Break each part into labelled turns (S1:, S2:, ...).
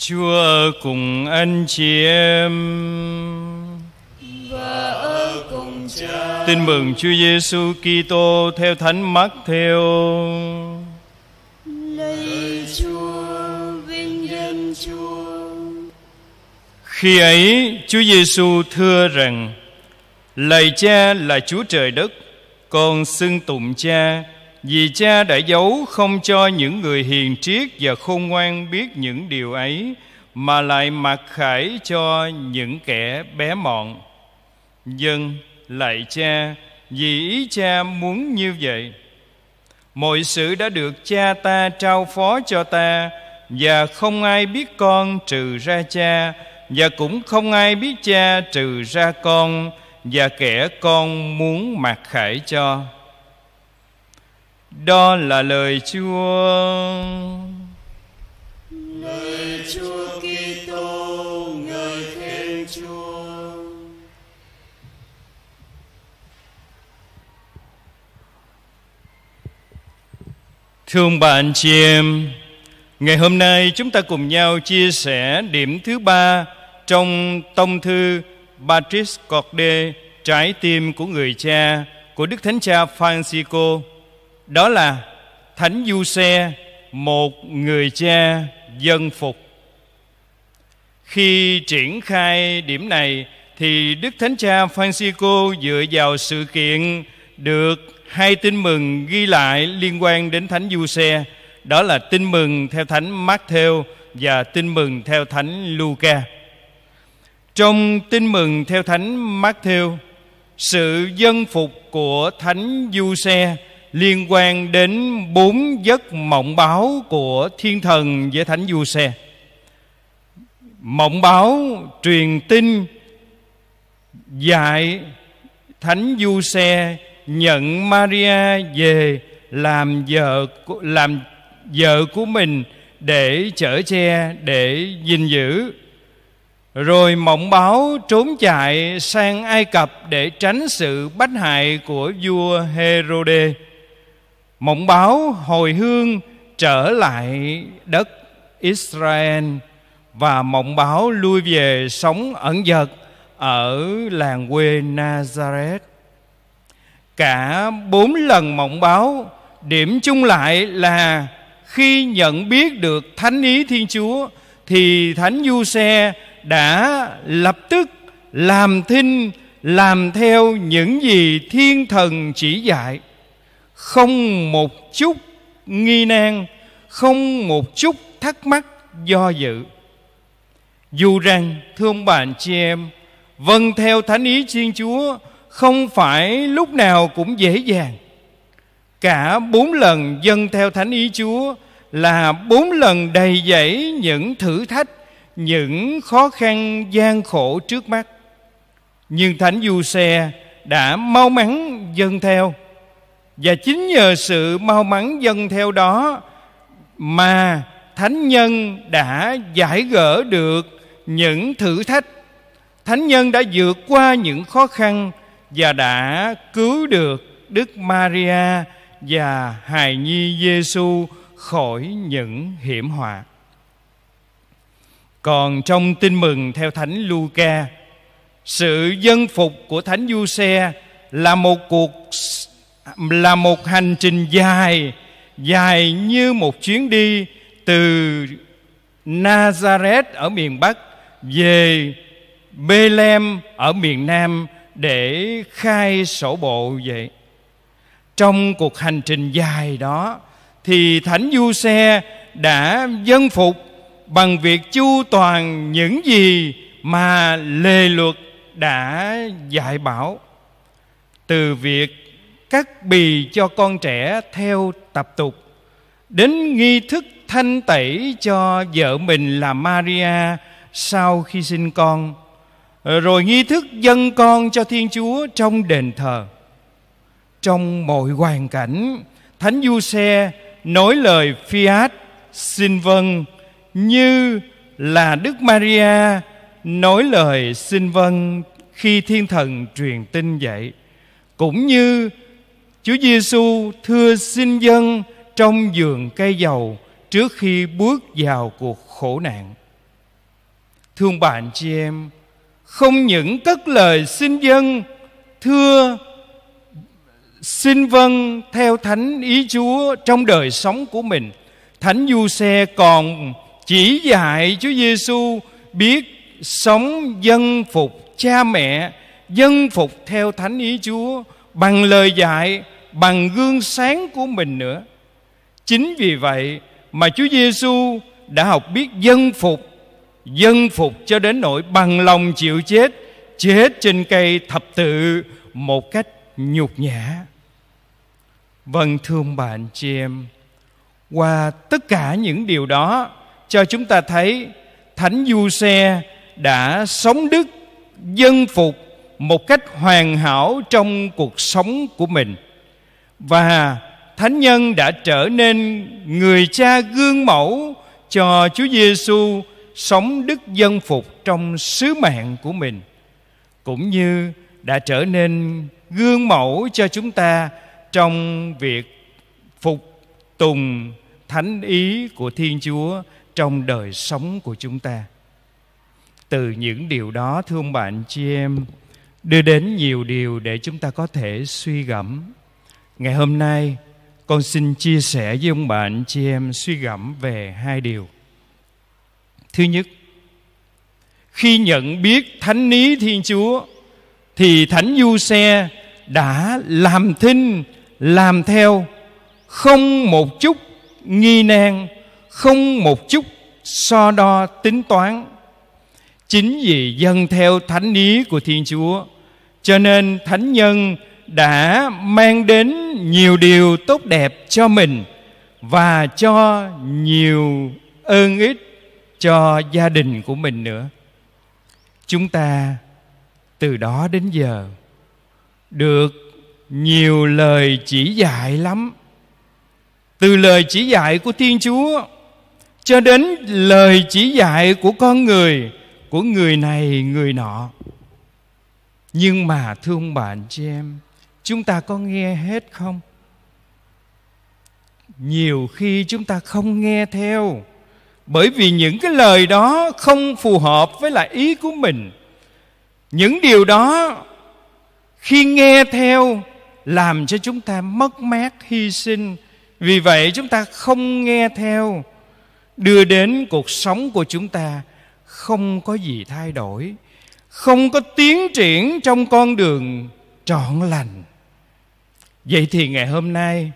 S1: Chúa ở cùng anh chị em và ở cùng cha. Tin mừng Chúa Giêsu Kitô theo Thánh Mát Theo. Lạy Chúa, vinh danh Chúa. Khi ấy, Chúa Giêsu thưa rằng: Lạy Cha là Chúa trời đất, con xưng tụng Cha vì cha đã giấu không cho những người hiền triết và khôn ngoan biết những điều ấy Mà lại mặc khải cho những kẻ bé mọn Dân lại cha vì ý cha muốn như vậy Mọi sự đã được cha ta trao phó cho ta Và không ai biết con trừ ra cha Và cũng không ai biết cha trừ ra con Và kẻ con muốn mặc khải cho đó là lời Chúa.
S2: Lời Chúa
S1: Kitô, ngợi khen Chúa. Thưa ông bà anh chị em, ngày hôm nay chúng ta cùng nhau chia sẻ điểm thứ ba trong tông thư Patrice Corde Trái tim của người cha của Đức Thánh Cha Francisco đó là thánh du xe một người cha dân phục khi triển khai điểm này thì đức thánh cha francisco dựa vào sự kiện được hai tin mừng ghi lại liên quan đến thánh du xe đó là tin mừng theo thánh Matthew và tin mừng theo thánh Luca. Trong tin mừng theo thánh Matthew, sự dân phục của thánh Du Xe liên quan đến bốn giấc mộng báo của thiên thần với thánh du xe mộng báo truyền tin dạy thánh du xe nhận maria về làm vợ làm vợ của mình để chở che để gìn giữ rồi mộng báo trốn chạy sang ai cập để tránh sự bách hại của vua herode mộng báo hồi hương trở lại đất Israel và mộng báo lui về sống ẩn dật ở làng quê Nazareth. Cả bốn lần mộng báo điểm chung lại là khi nhận biết được thánh ý Thiên Chúa thì Thánh Du Xe đã lập tức làm thinh làm theo những gì thiên thần chỉ dạy không một chút nghi nan không một chút thắc mắc do dự dù rằng thương bạn chị em vâng theo thánh ý thiên chúa không phải lúc nào cũng dễ dàng cả bốn lần dâng theo thánh ý chúa là bốn lần đầy dẫy những thử thách những khó khăn gian khổ trước mắt nhưng thánh du xe đã mau mắn dâng theo và chính nhờ sự mau mắn dân theo đó mà thánh nhân đã giải gỡ được những thử thách thánh nhân đã vượt qua những khó khăn và đã cứu được đức maria và hài nhi giêsu khỏi những hiểm họa còn trong tin mừng theo thánh luca sự dân phục của thánh du xe là một cuộc là một hành trình dài dài như một chuyến đi từ Nazareth ở miền Bắc về Bethlehem ở miền Nam để khai sổ bộ vậy. Trong cuộc hành trình dài đó thì Thánh Du Xe đã dân phục bằng việc chu toàn những gì mà lề luật đã dạy bảo từ việc cắt bì cho con trẻ theo tập tục đến nghi thức thanh tẩy cho vợ mình là Maria sau khi sinh con rồi nghi thức dân con cho Thiên Chúa trong đền thờ trong mọi hoàn cảnh Thánh Du Xe nói lời fiat xin vâng như là Đức Maria nói lời xin vâng khi thiên thần truyền tin vậy cũng như Chúa Giêsu thưa xin dân trong giường cây dầu trước khi bước vào cuộc khổ nạn. Thương bạn chị em, không những cất lời xin dân thưa xin vâng theo thánh ý Chúa trong đời sống của mình. Thánh Du Xe còn chỉ dạy Chúa Giêsu biết sống dân phục cha mẹ, dân phục theo thánh ý Chúa bằng lời dạy bằng gương sáng của mình nữa chính vì vậy mà Chúa Giêsu đã học biết dân phục dân phục cho đến nỗi bằng lòng chịu chết chết trên cây thập tự một cách nhục nhã vâng thưa ông bà anh chị em qua tất cả những điều đó cho chúng ta thấy thánh du xe đã sống đức dân phục một cách hoàn hảo trong cuộc sống của mình và thánh nhân đã trở nên người cha gương mẫu cho Chúa Giêsu sống đức dân phục trong sứ mạng của mình cũng như đã trở nên gương mẫu cho chúng ta trong việc phục tùng thánh ý của Thiên Chúa trong đời sống của chúng ta. Từ những điều đó thương bạn chị em đưa đến nhiều điều để chúng ta có thể suy gẫm ngày hôm nay con xin chia sẻ với ông bạn chị em suy gẫm về hai điều thứ nhất khi nhận biết thánh lý thiên chúa thì thánh du xe đã làm thinh làm theo không một chút nghi nan không một chút so đo tính toán chính vì dân theo thánh ý của thiên chúa cho nên thánh nhân đã mang đến nhiều điều tốt đẹp cho mình và cho nhiều ơn ích cho gia đình của mình nữa chúng ta từ đó đến giờ được nhiều lời chỉ dạy lắm từ lời chỉ dạy của thiên chúa cho đến lời chỉ dạy của con người của người này người nọ nhưng mà thưa ông bà chị em chúng ta có nghe hết không nhiều khi chúng ta không nghe theo bởi vì những cái lời đó không phù hợp với lại ý của mình những điều đó khi nghe theo làm cho chúng ta mất mát hy sinh vì vậy chúng ta không nghe theo đưa đến cuộc sống của chúng ta không có gì thay đổi không có tiến triển trong con đường trọn lành vậy thì ngày hôm nay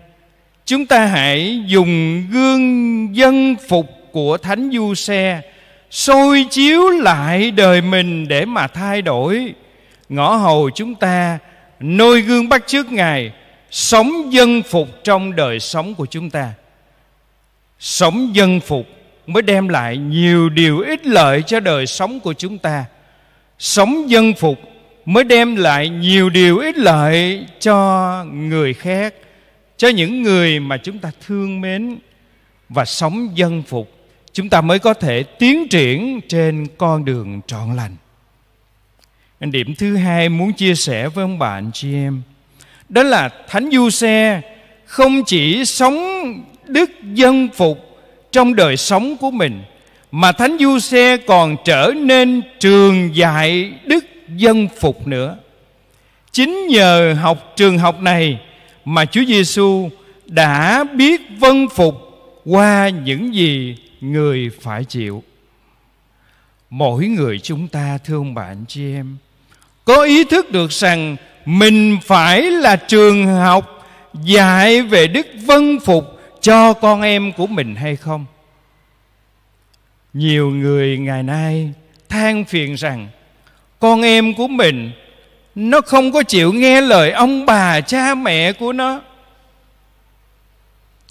S1: chúng ta hãy dùng gương dân phục của thánh du xe soi chiếu lại đời mình để mà thay đổi ngõ hầu chúng ta noi gương bắt trước ngài sống dân phục trong đời sống của chúng ta sống dân phục mới đem lại nhiều điều ích lợi cho đời sống của chúng ta sống dân phục mới đem lại nhiều điều ích lợi cho người khác cho những người mà chúng ta thương mến và sống dân phục chúng ta mới có thể tiến triển trên con đường trọn lành điểm thứ hai muốn chia sẻ với ông bạn chị em đó là thánh du xe không chỉ sống đức dân phục trong đời sống của mình mà thánh du xe còn trở nên trường dạy đức dân phục nữa chính nhờ học trường học này mà Chúa Giêsu đã biết vân phục qua những gì người phải chịu mỗi người chúng ta thương bạn chị em có ý thức được rằng mình phải là trường học dạy về đức vân phục cho con em của mình hay không nhiều người ngày nay than phiền rằng con em của mình nó không có chịu nghe lời ông bà cha mẹ của nó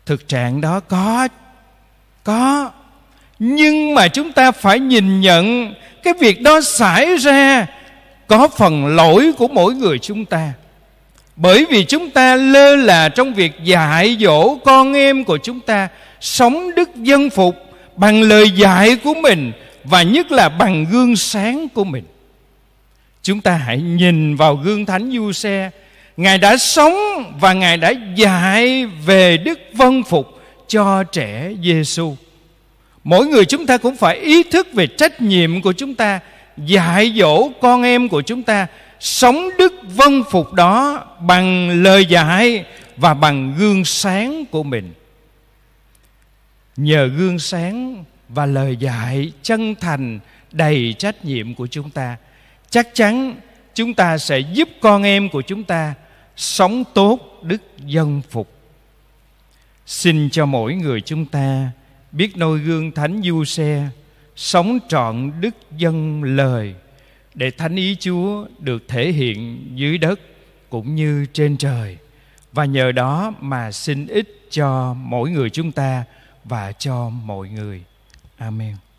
S1: thực trạng đó có có nhưng mà chúng ta phải nhìn nhận cái việc đó xảy ra có phần lỗi của mỗi người chúng ta bởi vì chúng ta lơ là trong việc dạy dỗ con em của chúng ta sống đức dân phục bằng lời dạy của mình và nhất là bằng gương sáng của mình chúng ta hãy nhìn vào gương thánh du xe ngài đã sống và ngài đã dạy về đức vân phục cho trẻ giêsu mỗi người chúng ta cũng phải ý thức về trách nhiệm của chúng ta dạy dỗ con em của chúng ta sống đức vân phục đó bằng lời dạy và bằng gương sáng của mình nhờ gương sáng và lời dạy chân thành đầy trách nhiệm của chúng ta chắc chắn chúng ta sẽ giúp con em của chúng ta sống tốt đức dân phục xin cho mỗi người chúng ta biết noi gương thánh du xe sống trọn đức dân lời để thánh ý Chúa được thể hiện dưới đất cũng như trên trời và nhờ đó mà xin ích cho mỗi người chúng ta và cho mọi người. Amen.